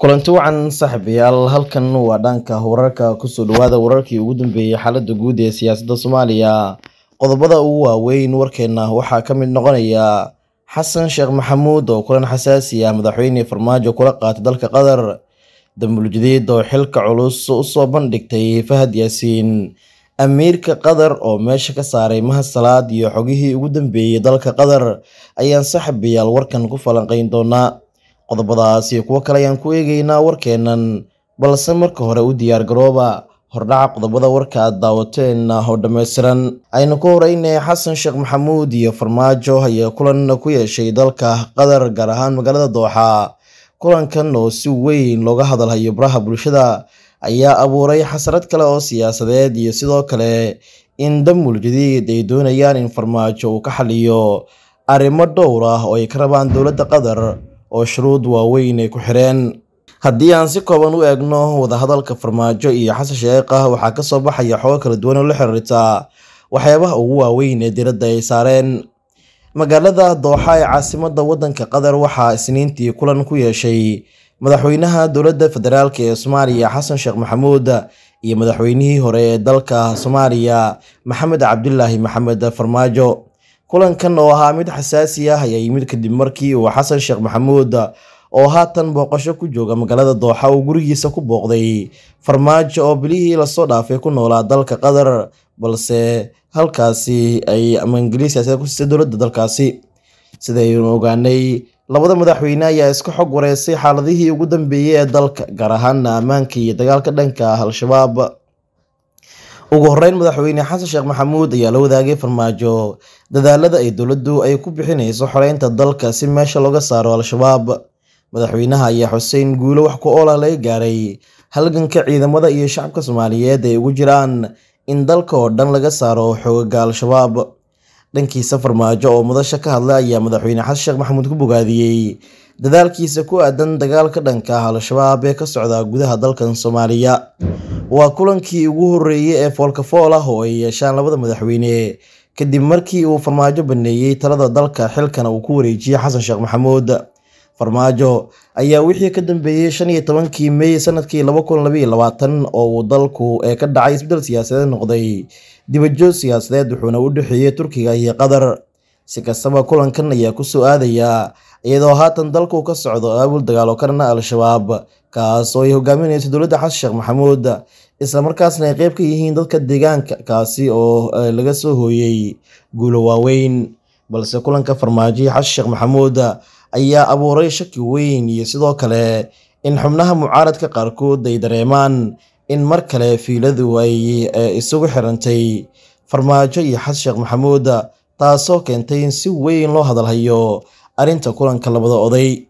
kulanti wacan saaxiibayaal halkan waa dhanka wararka kusoo dhawaada wararkii ugu dambeeyey xaalada guud ee siyaasadda soomaaliya qodobada ugu waaweyn warkeenna waxaa ka mid noqonaya xasan sheekh maxamuud oo kulan xasaasi ah madaxweyne farmaajo kula qaatay dalka qatar dambuljadiid oo xilka culus u soo bandhigtay fahad yaasiin amiirka qatar oo meesha ka saaray mahad salaad iyo xogihii ugu dambeeyey dalka qatar ayaan saaxiibayaal warkan ku falanqayn doonaa qodobadaas iyo kuwo kale ayaan ku eegaynaa warkeennan balse marka hore u diyaar garooba hordhaca qodobada warka aad daawateen ah oo dhammaystiran aynu ku horeynay xasan sheekh maxamuud iyo farmaajo ayaa kulan ku yeeshay dalka qatar gaar ahaan magaalada dooxa kulankan oo si weyn looga hadalhayo baraha bulshada ayaa abuuray xasarad kale oo siyaasadeed iyo sidoo kale in damul jadiid ay doonayaan in farmaajo uu ka xaliyo arrimo dhowr ah oo ay ka rabaan dowladda qatar oo shuruud waaweyn ay ku xireen haddii aan si kooban u eegno wadahadalka farmaajo iyo xasan sheekh ah waxaa soo baxaya xoogo kala duwan oo la xiriirta waxyaabaha ugu waaweyn ee diradda ay saareen magaalada dooxa ee caasimada waddanka qatar waxaa isniintii kulan ku yeeshay madaxweynaha dowladda federaalk ee soomaaliya xasan sheekh maxamuud iyo madaxweynihii hore ee dalka soomaaliya maxamed cabdilaahi maxamed farmaajo kulankan oo ahaa mid xasaasi ah ayaa yimid kadib markii uu xasan sheekh maxamuud oo haatan booqasho ku jooga magaalada dooxa uu gurigiisa ku booqday farmaajo oo bilihii lasoo dhaafay ku noolaa dalka qatar balse halkaasi ay amangeliya siyaasada kusisa dowladda dalkaasi sidaynu ogaanay labada madaxweyne ayaa iska xog wareysay xaaladihii ugu dambeeyey ee dalka gaar ahaana ammaanka iyo dagaalka dhanka al-shabaab ugu horeyn madaxweyne xasan sheekh maxamuud ayaa la wadaagay farmaajo dadaalada ay dowladdu ay ku bixinayso xoreynta dalka si meesha looga saaro al-shabaab madaxweynaha ayaa xuseyn guulo wax ku oolah laga gaaray halganka ciidamada iyo shacabka soomaaliyeed ay ugu jiraan in dalka oo dhan laga saaro xoogaga al-shabaab dhankiisa farmaajo oo madasha ka hadla ayaa madaxweyne xasan sheekh maxamuud ku bogaadiyey dadaalkiisa ku aadan dagaalka dhanka ah al-shabaab ee ka socda gudaha dalkan soomaaliya waa kulankii ugu horeeyey ee foolka fool ah oo ay yeeshaan labada madaxweyne kadib markii uu farmaajo baneeyey talada dalka xilkana uu ku wareejiyey xasan sheekh maxamuud farmaajo ayaa wixii ka dambeeyey shan iyo tobankii mey sanadkii laba kun labaiy labaatan oo uu dalku ee ka dhacay isbedel siyaasadeed noqday dibajood siyaasadeed wuxuuna u dhexeeyey turkiga iyo qatar si kastaba kulankan ayaa ku soo aadayaa iyadoo haatan dalku ka socdo abaabul dagaalo karna al-shabaab kaas oo ay hogaaminayso dowladda xasan sheekh maxamuud markaasna ay qeyb ka yihiin dadka deegaanka kaasi oo eh, laga soo hooyey guulo waaweyn balse kulanka farmaajoya xasan sheekh maxamuud ayaa abuuray shaki weyn iyo sidoo kale in xubnaha mucaaradka qaarkood ay dareemaan in mar kale fiiladu ay eh, isugu xirantay farmaajo iyo xasan sheekh maxamuud taasoo keentay in si weyn loo hadalhayo arinta kulanka labada oday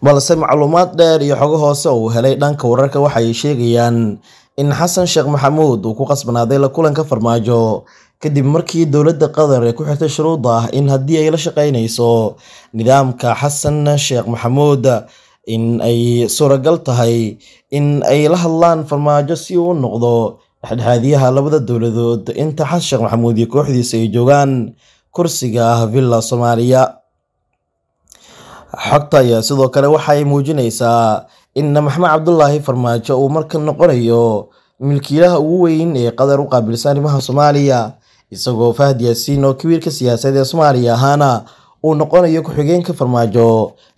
balse macluumaad dheer iyo xogo hoose uu helay dhanka wararka waxay sheegayaan in xasan sheekh maxamuud uu ku qasbanaaday la kulanka farmaajo kadib markii dowladda qatar ee ku xirtay shuruud ah in haddii ay la shaqaynayso nidaamka xasan sheekh maxamuud in ay suuragal tahay in ay la hadlaan farmaajo si uu noqdo dhexdhexaadiyaha labada dowladood inta xasan sheekh maxamuud iyo kooxdiisa ay joogaan kursiga ah villa soomaaliya xogta ayaa sidoo kale waxaay muujinaysaa in maxmed cabdulaahi farmaajo uu marka noqonayo milkiilaha ugu weyn ee qadar u qaabilsan arrimaha soomaaliya isagoo fahad yaasiin oo kabiirka siyaasadeed ee soomaaliya ahaana uu noqonayo ku-xigeenka farmaajo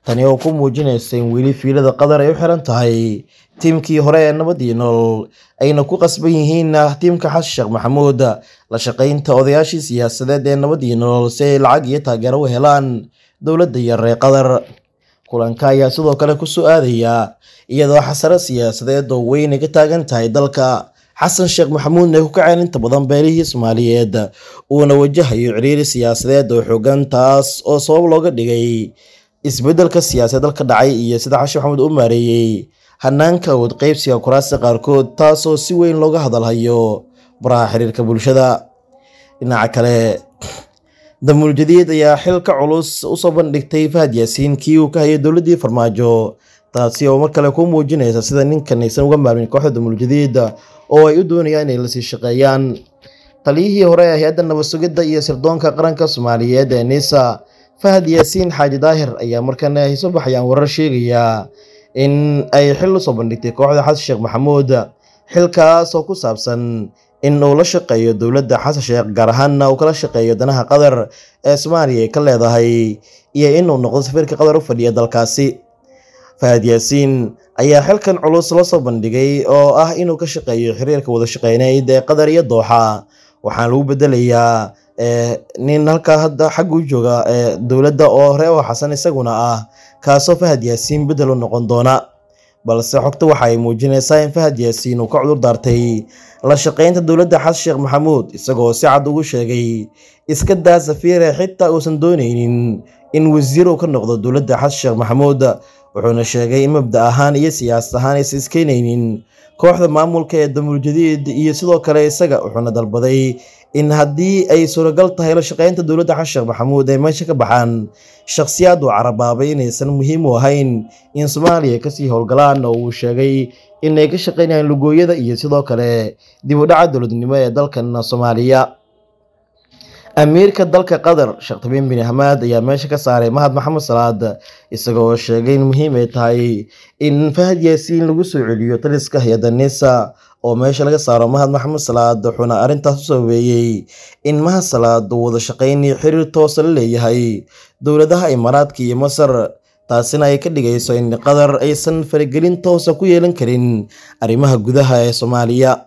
tani oo ku muujinaysa in weli fiilada qadar ay u xiran tahay tiimkii hore ee nabadii nool ayna ku qasban yihiin ah, tiimka xasan sheekh maxamuud la shaqaynta odayaashii siyaasadeed ee nabadii nool si ay lacag iyo taageero u helaan dowladda iyo reer qatar kulanka ayaa sidoo kale ku su-aadayaa iyadoo xasaro siyaasadeed oo weyn ay ka taagan tahay dalka xasan sheekh maxamuudna ku kaceen inta badan beelihii soomaaliyeed uuna wajahayo ciriiri siyaasadeed oo xoogan taas oo sabab looga dhigay isbeddelka siyaasaded dalka dhacay iyo sida xashe maxamuud u maareeyey hanaanka wad qeybsiga kuraasta qaarkood taasoo si weyn looga hadalhayo baraha xiriirka bulshada dhinaca kale damuuljadiid ayaa xilka culus usoo bandhigtay fahad yaasiin kii uu ka hayay dowladdii farmaajo taasi oo mar kale ku muujinaysa sida ninkan aysan uga maalmin kooxda damuuljadiid oo ay u doonayaan inay lasii shaqeeyaan taliyihii hore ee hay-adda nabadsugidda iyo sirdoonka qaranka soomaaliyeed ee nisa fahad yaasiin xaaji daahir ayaa markana ay soo baxayaan warar sheegaya in ay xil usoo bandhigtay kooxda xasan sheekh maxamuud xilkaasoo ku saabsan in uu la shaqeeyo dowladda xasan sheekh gaar ahaanna uu kala shaqeeyo danaha qatar ee soomaaliya ay ka leedahay iyo inuu noqdo safiirka qatar u fadhiya dalkaasi fahad yaasiin ayaa xilkan culus la soo bandhigay oo ah inuu ka shaqeeyo xiriirka wada shaqeyneyd ee qatar iyo dooxa waxaana lagu bedelayaa Eh, nin halkaa hadda xagguu jooga eh, dowladda oo hore oo xasan isaguna ah kaasoo fahad yaasiin beddel u noqon doona balse xogta waxa ay muujinaysaa in fahad yaasiin uu ka cudur daartay la shaqaynta dowladda xas sheekh maxamuud isagoo si cad ugu sheegay iska daa safiire xitaa uusan doonaynin in wasiir uu ka noqdo dowladda xasan sheekh maxamuud wuxuuna sheegay in mabda ahaan iyo siyaasad ahaan aysan iskeynaynin kooxda maamulka ee damuurjadiid iyo sidoo kale isaga wuxuuna dalbaday in haddii ay suuragal tahay la shaqaynta dowladda xasan maxamuud ay meesha ka baxaan uu carabaabay inaysan muhiim u ahayn in soomaaliya kasii howlgalaan oo uu sheegay inay ka shaqaynayaan lugooyada iyo sidoo kale dib u dhaca dowladnimo ee dalkan soomaaliya amiirka dalka qatar sheekh tamiim bin hamaad ayaa meesha ka saaray mahad maxamed salaad isagoo sheegay in muhiim ay tahay in fahad yaasiin lagu soo celiyo taliska hay-adda nisa oo meesha laga saaro mahad maxamed salaad wuxuuna arrintaas u soobeeyey in mahad salaad wada shaqayn xiriir toosa la leeyahay dowladaha imaaraadka iyo masar taasina ay ka dhigayso in qatar aysan faragelin toosa ku yeelan karin arrimaha gudaha ee soomaaliya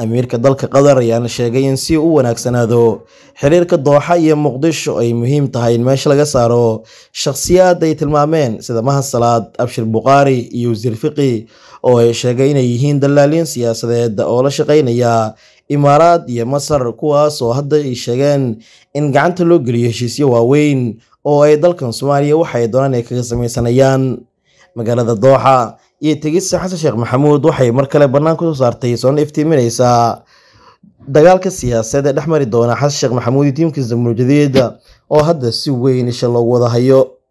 amiirka dalka qatar ayaana sheegay in si u wanaagsanaado xiriirka dooxa iyo muqdisho ay muhiim tahay in meesha laga saaro shakhsiyaad ay tilmaameen sida mahad abshir bukhaari iyo wasiir fiqi oo ay sheegay inay yihiin dallaaliin siyaasadeed oo la shaqaynaya imaaraad iyo masar kuwaas oo hadda ay sheegeen in gacanta loo geliyo heshiisyo waaweyn oo ay dalkan soomaaliya waxa ay doonaan ay kaga samaysanayaan magaalada dooxa iyo tegisa xasan sheekh maxamuud waxay mar kale bannaan kusoo saartay soon iftiiminaysaa dagaalka ee dhex mari doona xasan sheekh maxamuud iyo tiimkiisa murjadeeda oo hadda si weyn isha loogu wada hayo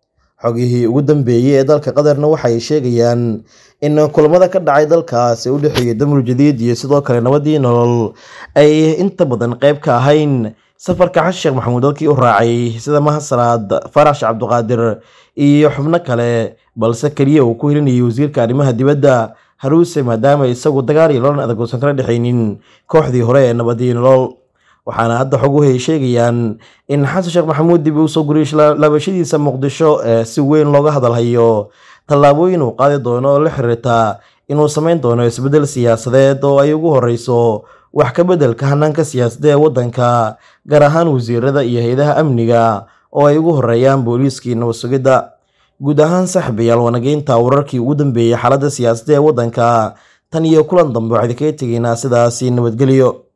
xogihii ugu dambeeyey ee dalka qatarna waxay sheegayaan in kulamada ka dhacay dalkaasi u dhexeeyay damul jadiid iyo sidoo kale nabadii nolol ay inta badan qayb ka ahayn safarka xasan sheekh maxamuud dalkii u raacay sida mahasaraad farax cabduqaadir iyo xubno kale balse keliya uu ku helinayay wasiirka arrimaha dibadda haruuse maadaama isagu dagaal iyo lolan adag kala dhexaynin kooxdii hore ee nabadii nolol waxaana hadda xog u sheegayaan in xasan sheekh maxamuud dib uu soo guriyay laabashadiisa muqdisho ee eh, si weyn looga hadalhayo tallaabooyin uu qaadi doono oo la xiriirta inuu samayn doono isbeddel siyaasadeed oo ay ugu horeyso wax ka beddelka hanaanka siyaasadda ee waddanka gaar ahaan wasiirada iyo hay-adaha amniga oo ay ugu horeeyaan booliiskii nabadsugidda guud ahaan saxbiyaal wanageynta wararkii ugu dambeeyey xaaladda siyaasadda ee waddanka tan iyo kulan dambe waxayd kaga tegeyna sidaasi nabadgelyo